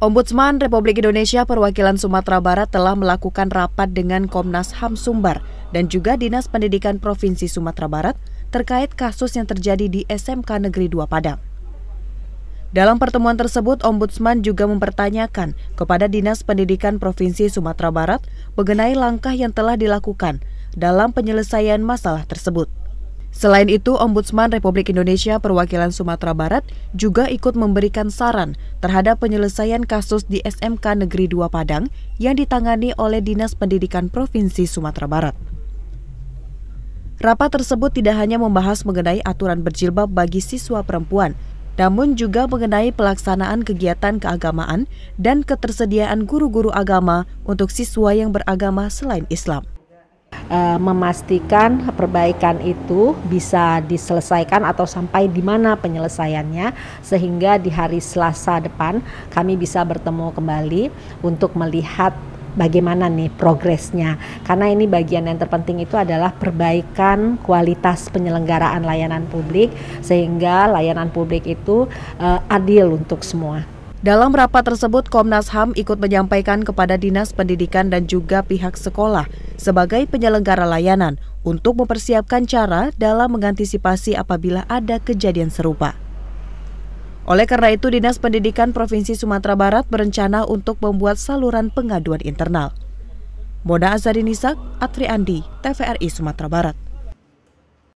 Ombudsman Republik Indonesia Perwakilan Sumatera Barat telah melakukan rapat dengan Komnas HAM Sumbar dan juga Dinas Pendidikan Provinsi Sumatera Barat terkait kasus yang terjadi di SMK Negeri 2 Padang. Dalam pertemuan tersebut, Ombudsman juga mempertanyakan kepada Dinas Pendidikan Provinsi Sumatera Barat mengenai langkah yang telah dilakukan dalam penyelesaian masalah tersebut. Selain itu, Ombudsman Republik Indonesia Perwakilan Sumatera Barat juga ikut memberikan saran terhadap penyelesaian kasus di SMK Negeri 2 Padang yang ditangani oleh Dinas Pendidikan Provinsi Sumatera Barat. Rapat tersebut tidak hanya membahas mengenai aturan berjilbab bagi siswa perempuan, namun juga mengenai pelaksanaan kegiatan keagamaan dan ketersediaan guru-guru agama untuk siswa yang beragama selain Islam. Eh, memastikan perbaikan itu bisa diselesaikan atau sampai di mana penyelesaiannya sehingga di hari Selasa depan kami bisa bertemu kembali untuk melihat bagaimana nih progresnya karena ini bagian yang terpenting itu adalah perbaikan kualitas penyelenggaraan layanan publik sehingga layanan publik itu eh, adil untuk semua. Dalam rapat tersebut, Komnas HAM ikut menyampaikan kepada Dinas Pendidikan dan juga pihak sekolah sebagai penyelenggara layanan untuk mempersiapkan cara dalam mengantisipasi apabila ada kejadian serupa. Oleh karena itu, Dinas Pendidikan Provinsi Sumatera Barat berencana untuk membuat saluran pengaduan internal. Mona Nisak, Atri Andi, TVRI Sumatera Barat.